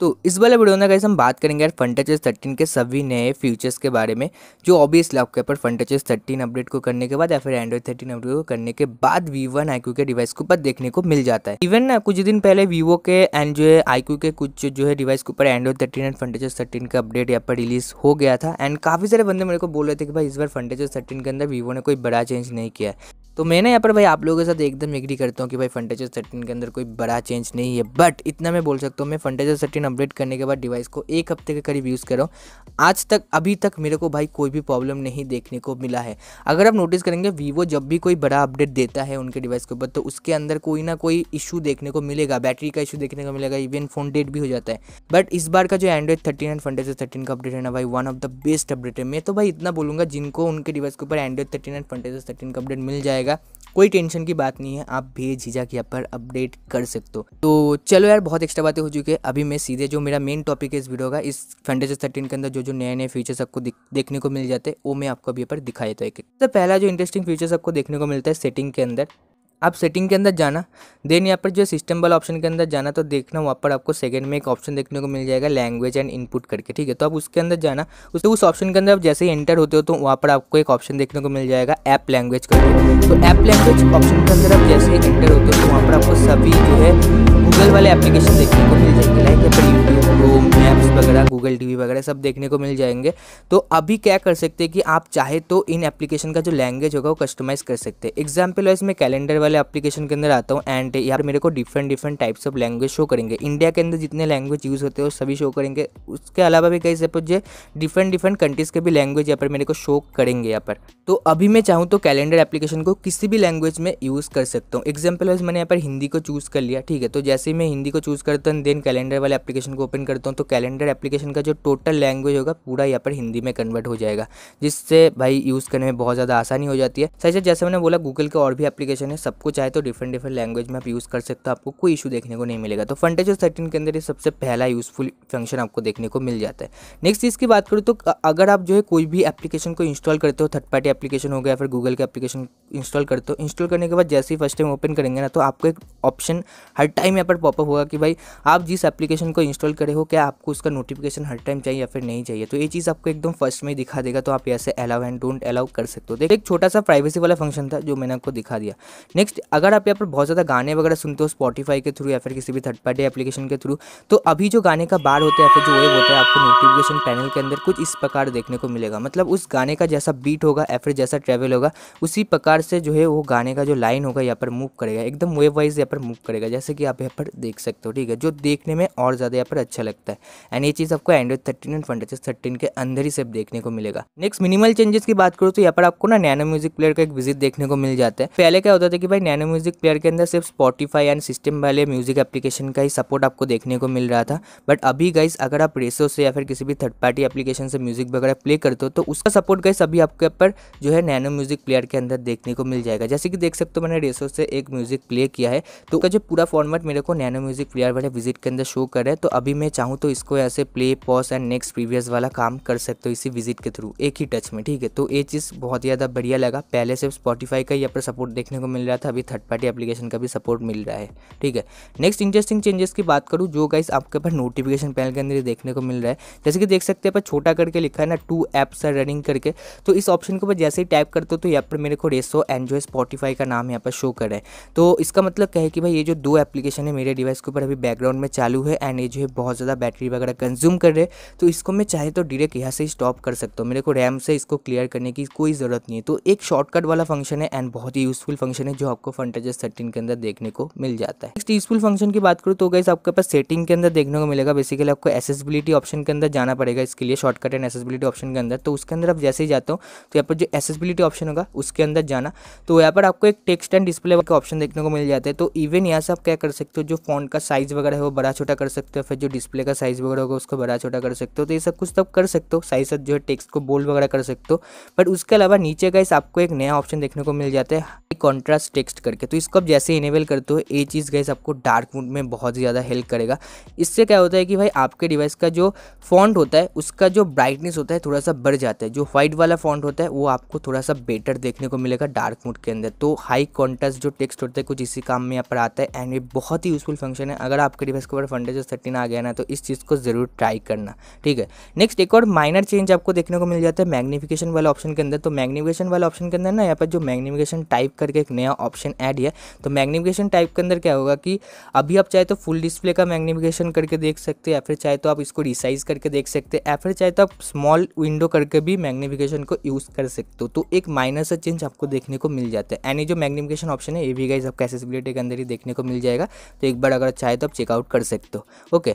तो इस वाले वीडियो में कैसे हम बात करेंगे यार फंटेचेस थर्टीन के सभी नए फीचर्स के बारे में जो ऑब्वियसली आपके ऊपर फंटेचेस थर्टीन अपडेट को करने के बाद या फिर एंड्रॉइड थर्टीन अपडेट को करने के बाद वीवो एंड आईक्यू के डिवाइस के ऊपर देखने को मिल जाता है इवन कुछ दिन पहले वीवो के एंड जो है आईक्यू के कुछ जो है डिवाइस के ऊपर Android thirteen and Funtouch thirteen का अपडेट यहाँ पर रिलीज हो गया था एंड काफी सारे बंदे मेरे को बोल रहे थे कि भाई इस बार फंटेज थर्टीन के अंदर वीवो ने कोई बड़ा चेंज नहीं किया तो मैं ना यहाँ पर भाई आप लोगों के साथ एकदम एग्री करता हूँ कि भाई फंटेजर थर्टीन के अंदर कोई बड़ा चेंज नहीं है बट इतना मैं बोल सकता हूँ मैं फंटेजर थर्टीन अपडेट करने के बाद डिवाइस को एक हफ्ते के करीब यूज़ कर रहा हूँ आज तक अभी तक मेरे को भाई कोई भी प्रॉब्लम नहीं देखने को मिला है अगर आप नोटिस करेंगे वीवो जब भी कोई बड़ा अपडेट देता है उनके डिवाइस के ऊपर तो उसके अंदर कोई ना कोई इशू देखने को मिलेगा बैटरी का इशू देखने को मिलेगा इवन फोन डेट भी हो जाता है बट इस बार का जो Android thirteen and Funtouch thirteen का अपडेट है ना भाई one of the best update है मैं तो भाई इतना बोलूँगा जिनको उनके डिवाइस के ऊपर Android thirteen and Funtouch thirteen का अपडेट मिल जाएगा जाएगा कोई टेंशन की बात नहीं है आप भेज बेझिझक यहाँ पर अपडेट कर सकते हो तो चलो यार बहुत एक्स्ट्रा बातें हो चुकी है अभी मैं सीधे जो मेरा मेन टॉपिक है इस वीडियो का इस फंडेज थर्टीन के अंदर जो जो नए नए फीचर्स आपको देखने को मिल जाते हैं वो मैं आपको अभी यहाँ पर दिखाई देता है तो पहला जो इंटरेस्टिंग फीचर्स आपको देखने को मिलता है सेटिंग के अंदर आप सेटिंग के अंदर जाना देन यहाँ पर जो सिस्टम वाला ऑप्शन के अंदर जाना तो देखना वहाँ पर आपको सेकंड में एक ऑप्शन देखने को मिल जाएगा लैंग्वेज एंड इनपुट करके ठीक है तो आप उसके अंदर जाना उस उस ऑप्शन के अंदर आप जैसे ही एंटर होते हो तो वहाँ पर आपको एक ऑप्शन देखने को मिल जाएगा ऐप लैंग्वेज करके तो ऐप लैंग्वेज ऑप्शन के अंदर आप जैसे ही एंटर होते हो तो वहाँ पर आपको सभी जो है गूगल वाले एप्लीकेशन देखने को मिल जाएंगे लाइक यहाँ पर यूट्यूब रूम मैप्स वगैरह गूगल टीवी वगैरह सब देखने को मिल जाएंगे तो अभी क्या कर सकते हैं कि आप चाहे तो इन एप्लीकेशन का जो लैंग्वेज होगा वो कस्टमाइज़ कर सकते हैं एग्जाम्पल वाइज मैं कैलेंडर वाले एप्लीकेशन के अंदर आता हूँ एंड यार मेरे को different different types of language show करेंगे इंडिया के अंदर जितने लैंग्वेज यूज़ होते हैं सभी शो करेंगे उसके अलावा भी कई सपोज डिफरेंट डिफरेंट कंट्रीज़ के भी लैंग्वेज यहाँ पर मेरे को शो करेंगे यहाँ पर तो अभी मैं चाहूँ तो कैलेंडर एप्लीकेशन को किसी भी लैंग्वेज में यूज़ कर सकता हूँ एग्जाम्पल वाइज मैंने यहाँ पर हिंदी को चूज़ कर लिया ठीक है तो जैसे मैं हिंदी को चूज़ करता हूँ देन कैलेंडर वाले एप्लीकेशन को ओपन करता हूँ तो कैलेंडर एप्लीकेशन का जो टोटल लैंग्वेज होगा पूरा यहाँ पर हिंदी में कन्वर्ट हो जाएगा जिससे भाई यूज़ करने में बहुत ज़्यादा आसानी हो जाती है सही जैसे मैंने बोला गूगल के और भी एप्लीकेशन है सबको चाहे तो डिफरेंट डिफरेंट लैंग्वेज में आप यूज़ कर सकते हो आपको कोई इशू देखने को नहीं मिलेगा तो फंटेज थर्टीन के अंदर ये सबसे पहला यूज़फुल फंक्शन आपको देखने को मिल जाता है नेक्स्ट चीज़ की बात करूँ तो अगर आप जो है कोई भी एप्लीकेशन को इंस्टॉल करते हो थर्ड पार्टी एप्लीकेशन हो गया फिर गूगल के एप्लीकेशन इंस्टॉल करते हो इंस्टॉल करने के बाद जैसे ही फर्स्ट टाइम ओपन करेंगे ना तो आपको एक ऑप्शन हर टाइम यहाँ पर पॉपअप होगा कि भाई आप जिस एप्लीकेशन को इंस्टॉल करे हो क्या आपको उसका नोटिफिकेशन हर टाइम चाहिए या फिर नहीं चाहिए तो ये चीज़ आपको एकदम फर्स्ट में दिखा देगा तो आप ऐसे अलाउ एंड डोंट अलाउ कर सकते हो देखिए एक छोटा सा प्राइवेसी वाला फंक्शन था जो मैंने आपको दिखा दिया नेक्स्ट अगर आप यहाँ पर बहुत ज़्यादा गाने वगैरह सुनते हो स्पॉटीफाई के थ्रू या फिर किसी भी थर्ड पार्टी एप्लीकेशन के थ्रू तो अभी जो गाने का बार होता है या फिर जो वेब होता है आपको नोटिफिकेशन पैनल के अंदर कुछ इस प्रकार देखने को मिलेगा मतलब उस गाने का जैसा बीट होगा या फिर जैसा ट्रेवल होगा उसी प्रकार से जो है वो गाने का जो लाइन होगा यहाँ पर मूव करेगा एकदम वेब वाइज यहाँ पर मूव करेगा जैसे कि आप यहाँ पर देख सकते हो ठीक है जो देखने में और ज़्यादा यहाँ पर अच्छा लगता है एंड ये चीज़ आपको Android thirteen and Funtouch thirteen के अंदर ही सब देखने को मिलेगा नेक्स्ट मिनिमल चेंजेस की बात करूँ तो यहाँ पर आपको ना नैनो म्यूजिक प्लेयर का एक विजिट देखने को मिल जाता है पहले क्या होता था कि भाई नैनो म्यूजिक प्लेयर के अंदर सिर्फ स्पॉटीफाई एंड सिस्टम वाले म्यूजिक एप्लीकेशन का ही सपोर्ट आपको देखने को मिल रहा था बट अभी गाइस अगर आप रेसो से या फिर किसी भी थर्ड पार्टी एप्लीकेशन से म्यूजिक वगैरह प्ले करते हो तो उसका सपोर्ट गाइस अभी आपके ऊपर जो है नैनो म्यूजिक प्लेयर के अंदर देखने को मिल जाएगा जैसे कि देख सकते हो मैंने रेसो से एक म्यूजिक प्ले किया है तो उसका जो पूरा फॉर्मेट मेरे को नैनो म्यूजिक प्लेयर वाले विजिट के अंदर शो कर रहा है तो अभी मैं चाहूँ तो इसको ऐसे play pause and next previous वाला काम कर सकते हो इसी विजिट के थ्रू एक ही टच में ठीक है तो ये चीज़ बहुत ज़्यादा बढ़िया लगा पहले से स्पॉटीफाई का ही यहाँ पर सपोर्ट देखने को मिल रहा था अभी थर्ड पार्टी एप्लीकेशन का भी सपोर्ट मिल रहा है ठीक है नेक्स्ट इंटरेस्टिंग चेंजेस की बात करूँ जो गाइस आपके पास नोटिफिकेशन पैनल के अंदर देखने को मिल रहा है जैसे कि देख सकते हैं पर छोटा करके लिखा है ना टू एप्स आर रनिंग करके तो इस ऑप्शन के ऊपर जैसे ही टाइप करते हो तो यहाँ पर मेरे को रेसो एंड जो है स्पॉटीफाई का नाम यहाँ पर शो कर रहा है तो इसका मतलब कहे कि भाई ये जो दो एप्लीकेशन है मेरे डिवाइस के ऊपर अभी बैकग्राउंड में चालू है एंड ये जो है बहुत ज़्यादा ज़्यादा बैटरी वगैरह कंज्यूम कर रहे तो इसको मैं चाहे तो डायरेक्ट यहाँ से स्टॉप कर सकता हूँ मेरे को रैम से इसको क्लियर करने की कोई ज़रूरत नहीं है तो एक शॉर्टकट वाला फंक्शन है एंड बहुत ही यूजफुल फंक्शन है जो आपको फंटेजस थर्टीन के अंदर देखने को मिल जाता है नेक्स्ट यूजफुल फंक्शन की बात करूँ तो गैस आपके पास सेटिंग के अंदर देखने को मिलेगा बेसिकली आपको एसेसबिलिटी ऑप्शन के अंदर जाना पड़ेगा इसके लिए शॉर्टकट एंड एसेसबिलिटी ऑप्शन के अंदर तो उसके अंदर आप जैसे ही जाते हो तो यहाँ पर जो एसेसबिलिटी ऑप्शन होगा उसके अंदर जाना तो यहाँ पर आपको एक टेक्स्ट एंड डिस्प्ले का ऑप्शन देखने को मिल जाता है तो इवन यहाँ से आप क्या कर सकते हो जो फोन का साइज वगैरह है वो बड़ा छोटा कर सकते हो फिर जो डिस्प्ले डिस्प्ले का साइज़ वगैरह होगा उसको बड़ा छोटा कर सकते हो तो ये सब कुछ तब कर सकते हो साइज साथ जो है टेक्स्ट को बोल्ड वगैरह कर सकते हो बट उसके अलावा नीचे का इस आपको एक नया ऑप्शन देखने को मिल जाता है कॉन्ट्रास्ट टेक्स्ट करके तो इसको आप जैसे इनेबल करते हो ये चीज़ गैस आपको डार्क मूड में बहुत ज़्यादा हेल्प करेगा इससे क्या होता है कि भाई आपके डिवाइस का जो फॉन्ट होता है उसका जो ब्राइटनेस होता है थोड़ा सा बढ़ जाता है जो व्हाइट वाला फॉन्ट होता है वो आपको थोड़ा सा बेटर देखने को मिलेगा डार्क मूड के अंदर तो हाई कॉन्ट्रास्ट जो टेक्स्ट होता है कुछ इसी काम में यहाँ पर आता है एंड ये बहुत ही यूजफुल फंक्शन है अगर आपके डिवाइस के ऊपर फंडेज थर्टीन आ गया ना तो इस चीज़ को ज़रूर ट्राई करना ठीक है नेक्स्ट एक और माइनर चेंज आपको देखने को मिल जाता है मैग्नीफिकेशन वाले ऑप्शन के अंदर तो मैग्नीफिकेशन वाले ऑप्शन के अंदर ना यहाँ पर जो मैग्निफिकेशन टाइप करके एक नया ऑप्शन ऐड है तो मैग्नीफिकेशन टाइप के अंदर क्या होगा कि अभी आप चाहे तो फुल डिस्प्ले का मैग्नीफिकेशन करके देख सकते हैं या फिर चाहे तो आप इसको रिसाइज करके देख सकते या फिर चाहे तो आप स्मॉल विंडो करके भी मैग्निफिकेशन को यूज़ कर सकते हो तो एक माइनर सा चेंज आपको देखने को मिल जाता है यानी जो मैग्निफिकेशन ऑप्शन है ये भी गाइज आपको एसेसिबिलिटी के अंदर ही देखने को मिल जाएगा तो एक बार अगर चाहे तो आप चेकआउट कर सकते हो ओके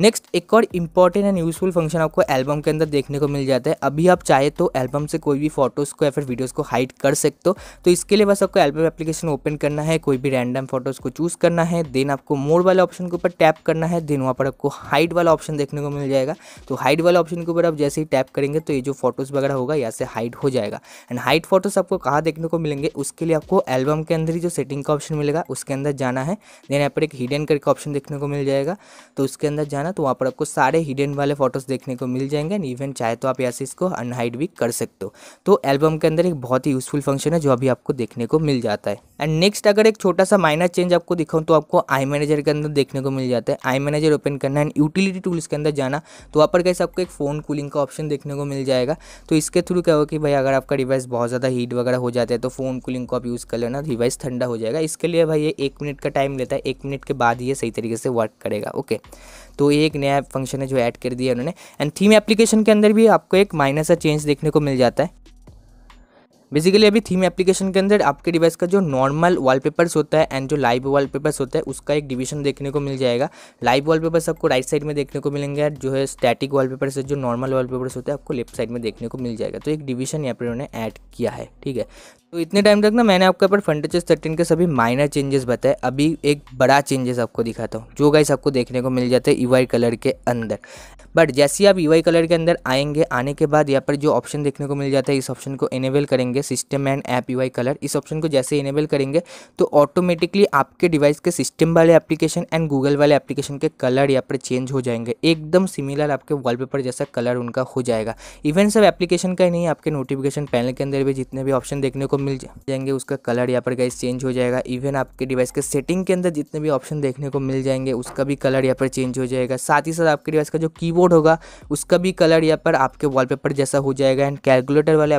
नेक्स्ट एक और इंपॉर्टेंट एंड यूजफुल फंक्शन आपको एल्बम के अंदर देखने को मिल जाता है अभी आप चाहे तो एल्बम से कोई भी फोटोज़ को या फिर वीडियोज़ को हाइड कर सकते हो तो इसके लिए बस आपको एल्बम एप्लीकेशन ओपन करना है कोई भी रैंडम फोटोज़ को चूज़ करना है देन आपको मोड वाले ऑप्शन के ऊपर टैप करना है देन वहाँ पर आपको हाइड वाला ऑप्शन देखने को मिल जाएगा तो हाइड वाले ऑप्शन के ऊपर आप जैसे ही टैप करेंगे तो ये जो फोटोज़ वगैरह होगा यहाँ से हाइड हो जाएगा एंड हाइड फोटोज़ आपको कहाँ देखने को मिलेंगे उसके लिए आपको एल्बम के अंदर ही जो सेटिंग का ऑप्शन मिलेगा उसके अंदर जाना है देन यहाँ पर एक हिडन करके ऑप्शन देखने को मिल जाएगा तो उसके अंदर जाना है ना तो वहाँ पर आपको सारे हिडन वाले फोटोज़ देखने को मिल जाएंगे एंड इवन चाहे तो आप यहाँ से इसको अनहाइड भी कर सकते हो तो एल्बम के अंदर एक बहुत ही यूज़फुल फंक्शन है जो अभी आपको देखने को मिल जाता है एंड नेक्स्ट अगर एक छोटा सा माइनर चेंज आपको दिखाऊँ तो आपको आई मैनेजर के अंदर देखने को मिल जाता है आई मैनेजर ओपन करना एंड यूटिलिटी टूल्स के अंदर जाना तो वहाँ पर कैसे आपको एक फ़ोन कूलिंग का ऑप्शन देखने को मिल जाएगा तो इसके थ्रू क्या होगा कि भाई अगर आपका डिवाइस बहुत ज़्यादा हीट वगैरह हो जाता है तो फ़ोन कूलिंग को आप यूज़ कर लेना डिवाइस ठंडा हो जाएगा इसके लिए भाई ये एक मिनट का टाइम लेता है एक मिनट के बाद ये सही तरीके से वर्क करेगा ओके तो ये एक नया फंक्शन है जो ऐड कर दिया उन्होंने एंड थीम एप्लीकेशन के अंदर भी आपको एक माइनस का चेंज देखने को मिल जाता है बेसिकली अभी थीम एप्लीकेशन के अंदर आपके डिवाइस का जो नॉर्मल वॉलपेपर्स होता है एंड जो लाइव वॉलपेपर्स होता है उसका एक डिवीजन देखने को मिल जाएगा लाइव वॉलपेपर्स आपको राइट साइड में देखने को मिलेंगे जो है स्टैटिक वॉलपेपर्स जो नॉर्मल वॉलपेपर्स होते हैं आपको लेफ्ट साइड में देखने को मिल जाएगा तो एक डिवीजन यहाँ पर उन्होंने ऐड किया है ठीक है तो इतने टाइम तक ना मैंने आपके ऊपर फंटेचेस थर्टीन के सभी माइनर चेंजेस बताए अभी एक बड़ा चेंजेस आपको दिखाता हूँ जो गाइस आपको देखने को मिल जाता है ई कलर के अंदर बट जैसे ही आप ई e कलर के अंदर आएंगे आने के बाद यहाँ पर जो ऑप्शन देखने को मिल जाता है इस ऑप्शन को इनेबल करेंगे system and app E colour इस ऑप्शन को जैसे इनेबल करेंगे तो ऑटोमेटिकली आपके डिवाइस के सिस्टम वाले एप्लीकेशन एंड गूगल वाले एप्लीकेशन के कलर यहाँ पर चेंज हो जाएंगे एकदम सिमिलर आपके वॉलपेपर जैसा कलर उनका हो जाएगा इवन सब एप्लीकेशन का ही नहीं आपके नोटिफिकेशन पैनल के अंदर भी जितने भी ऑप्शन देखने को मिल जाएंगे उसका कलर यहाँ पर गाइस चेंज हो जाएगा इवन आपके डिवाइस के सेटिंग के अंदर जितने भी ऑप्शन देखने को मिल जाएंगे उसका भी कलर यहाँ पर चेंज हो जाएगा साथ ही साथ आपके डिवाइस का जो कीबोर्ड होगा उसका भी कलर यहाँ पर आपके वॉलपेपर जैसा हो जाएगा एंड कैलकुलेटर वाले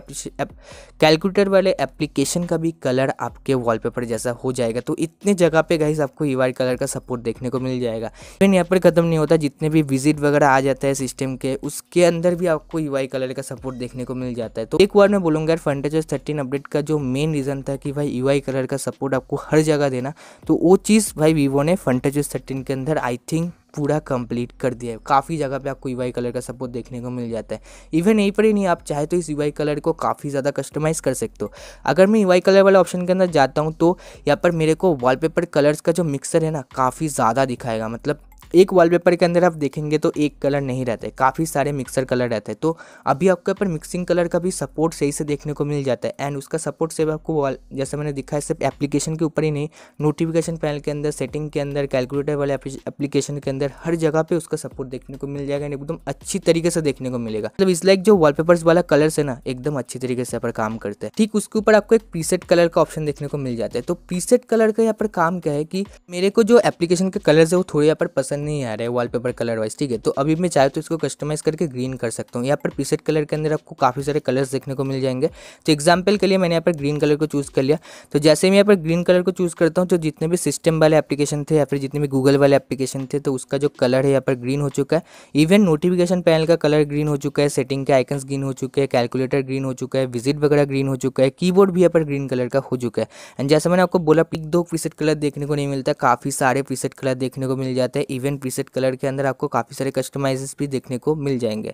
कैलकुलेटर वाले एप्लीकेशन का भी कलर आपके वॉलपेपर जैसा हो जाएगा तो इतने जगह पे गाइस आपको ई e कलर का सपोर्ट देखने को मिल जाएगा इवन यहाँ पर ख़त्म नहीं होता जितने भी विजिट वगैरह आ जाता है सिस्टम के उसके अंदर भी आपको ई e कलर का सपोर्ट देखने को मिल जाता है तो एक बार मैं बोलूंगा यार फंटेज थर्टीन अपडेट का जो जो मेन रीज़न था कि भाई यू e कलर का सपोर्ट आपको हर जगह देना तो वो चीज़ भाई वीवो ने फंटेज थर्टीन के अंदर आई थिंक पूरा कंप्लीट कर दिया है काफ़ी जगह पे आपको यूआई e कलर का सपोर्ट देखने को मिल जाता है इवन यहीं पर ही नहीं आप चाहे तो इस यूआई e कलर को काफ़ी ज़्यादा कस्टमाइज़ कर सकते हो अगर मैं यूआई कलर वाले ऑप्शन के अंदर जाता हूँ तो यहाँ पर मेरे को वॉलपेपर कलर्स का जो मिक्सर है ना काफ़ी ज़्यादा दिखाएगा मतलब एक वॉलपेपर के अंदर आप देखेंगे तो एक कलर नहीं रहता है काफ़ी सारे मिक्सर कलर रहते हैं तो अभी आपके ऊपर मिक्सिंग कलर का भी सपोर्ट सही से देखने को मिल जाता है एंड उसका सपोर्ट सिर्फ आपको वॉल जैसे मैंने दिखा है सिर्फ एप्लीकेशन के ऊपर ही नहीं नोटिफिकेशन पैनल के अंदर सेटिंग के अंदर कैलकुलेटर वाले एप्लीकेशन के अंदर हर जगह पे उसका सपोर्ट देखने को मिल जाएगा एकदम अच्छी तरीके से देखने को मिलेगा मतलब इस लाइक जो वॉलपेपर्स वाला कलर है ना एकदम अच्छी तरीके से यहाँ पर काम करते हैं ठीक उसके ऊपर आपको एक प्रीसेट कलर का ऑप्शन देखने को मिल जाता है तो प्रीसेट कलर का यहाँ पर काम क्या है कि मेरे को जो एप्लीकेशन के कलर है वो थोड़े यहाँ पर पसंद नहीं आ रहा है वॉलपेपर कलर वाइज ठीक है तो अभी मैं चाहे तो इसको कस्टमाइज करके ग्रीन कर सकता हूँ यहाँ पर पीसेट कलर के अंदर आपको काफ़ी सारे कलर्स देखने को मिल जाएंगे तो एग्जाम्पल के लिए मैंने यहाँ पर ग्रीन कलर को चूज़ कर लिया तो जैसे मैं यहाँ पर ग्रीन कलर को चूज़ करता हूँ तो जितने भी सिस्टम वाले एप्लीकेशन थे या फिर जितने भी गूगल वाले एप्लीकेशन थे तो उसका जो कलर है यहाँ पर ग्रीन हो चुका है इवन नोटिफिकेशन पैनल का कलर ग्रीन हो चुका है सेटिंग के आइकन्स ग्रीन हो चुके हैं कैलकुलेटर ग्रीन हो चुका है विजिट वगैरह ग्रीन हो चुका है कीबोर्ड भी यहाँ पर ग्रीन कलर का हो चुका है एंड जैसे मैंने आपको बोला पिक दो प्रीसेट कलर देखने को नहीं मिलता काफ़ी सारे प्रीसेट कलर देखने को मिल जाते हैं इवन एंड प्रीसेट कलर के अंदर आपको काफ़ी सारे कस्टमाइजेस भी देखने को मिल जाएंगे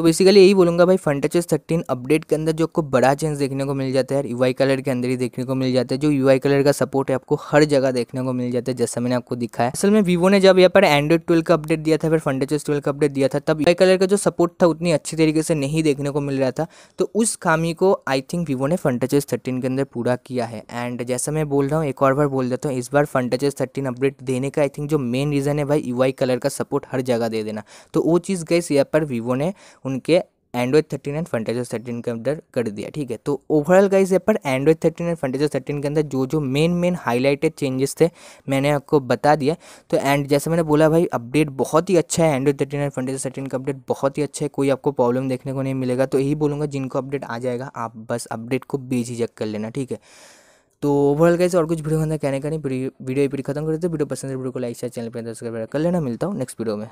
तो बेसिकली यही बोलूँगा भाई फन एस थर्टीन अपडेट के अंदर जो आपको बड़ा चेंज देखने को मिल जाता है यार यू कलर के अंदर ही देखने को मिल जाता है जो यू कलर का सपोर्ट है आपको हर जगह देखने को मिल जाता है जैसा मैंने आपको दिखाया असल में वीवो ने जब यहाँ पर एंड्रॉइड ट्वेल्व का अपडेट दिया था फिर फन एस का अपडेट दिया था तब यू कलर का जो सपोर्ट था उतनी अच्छी तरीके से नहीं देखने को मिल रहा था तो उस खामी को आई थिंक वीवो ने फन टचेस थर्टीन के अंदर पूरा किया है एंड जैसा मैं बोल रहा हूँ एक और बार बोल देता हूँ इस बार फन टचेस थर्टीन अपडेट देने का आई थिंक जो मेन रीज़न है भाई यू कलर का सपोर्ट हर जगह दे देना तो वो चीज़ गई यहाँ पर वीवो ने उनके Android thirteen and Funtouch thirteen के अंदर कर दिया ठीक है तो ओवरऑल का इस पर Android thirteen and Funtouch thirteen के अंदर जो जो मेन मेन हाईलाइटेड चेंजेस थे मैंने आपको बता दिया तो एंड जैसे मैंने बोला भाई अपडेट बहुत ही अच्छा है Android thirteen and Funtouch thirteen का अपडेट बहुत ही अच्छा है कोई आपको प्रॉब्लम देखने को नहीं मिलेगा तो यही बोलूँगा जिनको अपडेट आ जाएगा आप बस अपडेट को बेझिझक कर लेना ठीक है तो ओवरऑल गाइस और कुछ वीडियो के अंदर कहने का नहीं वीडियो वीडियो खत्म कर देते वीडियो पसंद है तो वीडियो को लाइक शेयर चैनल पर सब्सक्राइब कर लेना मिलता हूँ नेक्स्ट वीडियो में